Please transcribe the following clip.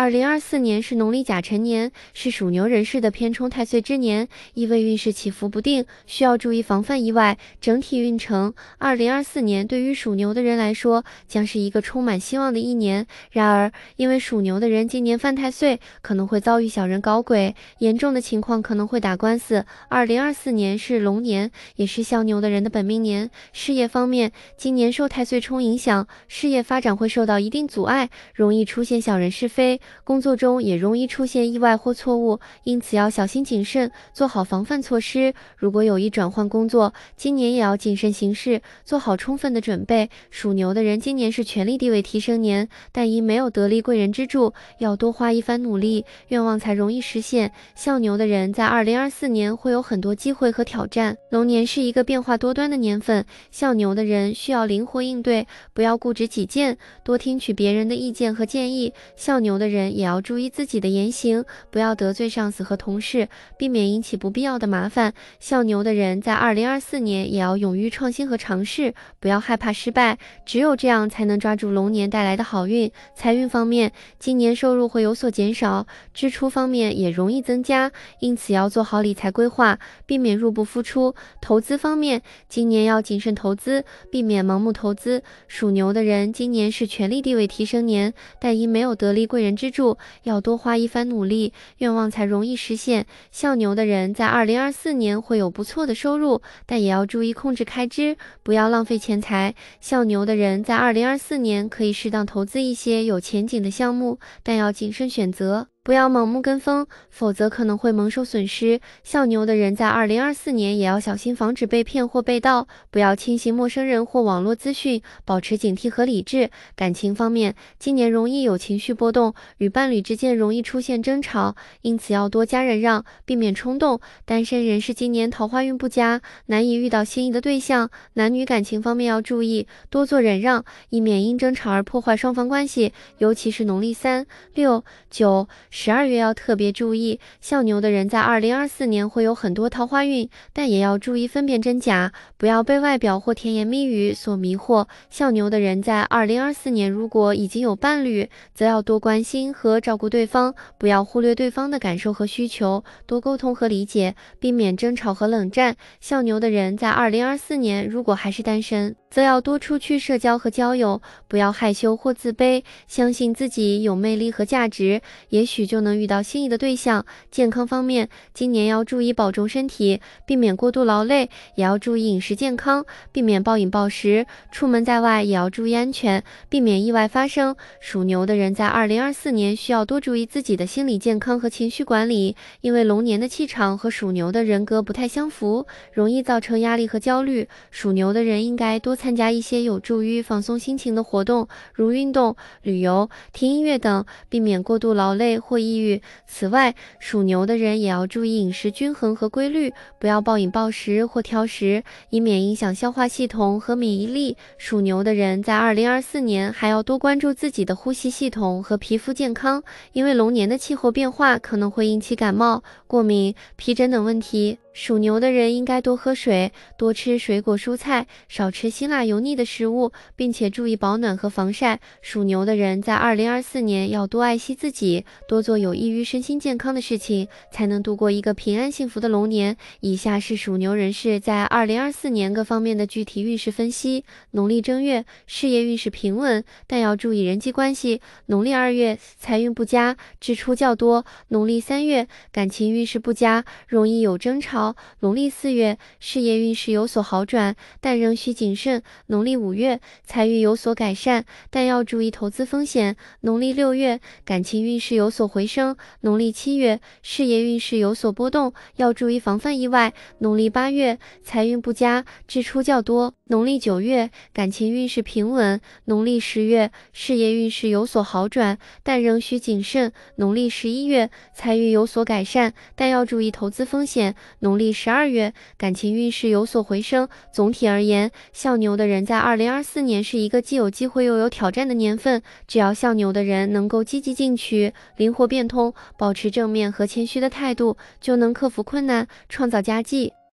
二零二四年是农历甲辰年，是属牛人士的偏冲太岁之年，意味运势起伏不定，需要注意防范意外。整体运程，二零二四年对于属牛的人来说，将是一个充满希望的一年。然而，因为属牛的人今年犯太岁，可能会遭遇小人搞鬼，严重的情况可能会打官司。二零二四年是龙年，也是像牛的人的本命年。事业方面，今年受太岁冲影响，事业发展会受到一定阻碍，容易出现小人是非。工作中也容易出现意外或错误，因此要小心谨慎，做好防范措施。如果有意转换工作，今年也要谨慎行事，做好充分的准备。属牛的人今年是权力地位提升年，但因没有得力贵人之助，要多花一番努力，愿望才容易实现。像牛的人在二零二四年会有很多机会和挑战。龙年是一个变化多端的年份，像牛的人需要灵活应对，不要固执己见，多听取别人的意见和建议。像牛的人。人也要注意自己的言行，不要得罪上司和同事，避免引起不必要的麻烦。像牛的人在二零二四年也要勇于创新和尝试，不要害怕失败，只有这样才能抓住龙年带来的好运。财运方面，今年收入会有所减少，支出方面也容易增加，因此要做好理财规划，避免入不敷出。投资方面，今年要谨慎投资，避免盲目投资。属牛的人今年是权力地位提升年，但因没有得力贵人。支柱要多花一番努力，愿望才容易实现。笑牛的人在二零二四年会有不错的收入，但也要注意控制开支，不要浪费钱财。笑牛的人在二零二四年可以适当投资一些有前景的项目，但要谨慎选择。不要盲目跟风，否则可能会蒙受损失。效牛的人在二零二四年也要小心，防止被骗或被盗。不要轻信陌生人或网络资讯，保持警惕和理智。感情方面，今年容易有情绪波动，与伴侣之间容易出现争吵，因此要多加忍让，避免冲动。单身人士今年桃花运不佳，难以遇到心仪的对象。男女感情方面要注意，多做忍让，以免因争吵而破坏双方关系。尤其是农历三、六、九。十二月要特别注意，笑牛的人在二零二四年会有很多桃花运，但也要注意分辨真假，不要被外表或甜言蜜语所迷惑。笑牛的人在二零二四年如果已经有伴侣，则要多关心和照顾对方，不要忽略对方的感受和需求，多沟通和理解，避免争吵和冷战。笑牛的人在二零二四年如果还是单身，则要多出去社交和交友，不要害羞或自卑，相信自己有魅力和价值，也许。就能遇到心仪的对象。健康方面，今年要注意保重身体，避免过度劳累，也要注意饮食健康，避免暴饮暴食。出门在外也要注意安全，避免意外发生。属牛的人在2024年需要多注意自己的心理健康和情绪管理，因为龙年的气场和属牛的人格不太相符，容易造成压力和焦虑。属牛的人应该多参加一些有助于放松心情的活动，如运动、旅游、听音乐等，避免过度劳累。或抑郁。此外，属牛的人也要注意饮食均衡和规律，不要暴饮暴食或挑食，以免影响消化系统和免疫力。属牛的人在二零二四年还要多关注自己的呼吸系统和皮肤健康，因为龙年的气候变化可能会引起感冒、过敏、皮疹等问题。属牛的人应该多喝水，多吃水果蔬菜，少吃辛辣油腻的食物，并且注意保暖和防晒。属牛的人在二零二四年要多爱惜自己，多做有益于身心健康的事情，才能度过一个平安幸福的龙年。以下是属牛人士在二零二四年各方面的具体运势分析：农历正月，事业运势平稳，但要注意人际关系；农历二月，财运不佳，支出较多；农历三月，感情运势不佳，容易有争吵。农历四月，事业运势有所好转，但仍需谨慎。农历五月，财运有所改善，但要注意投资风险。农历六月，感情运势有所回升。农历七月，事业运势有所波动，要注意防范意外。农历八月，财运不佳，支出较多。农历九月，感情运势平稳。农历十月，事业运势有所好转，但仍需谨慎。农历十一月，财运有所改善，但要注意投资风险。农农历十二月，感情运势有所回升。总体而言，相牛的人在二零二四年是一个既有机会又有挑战的年份。只要相牛的人能够积极进取、灵活变通，保持正面和谦虚的态度，就能克服困难，创造佳绩。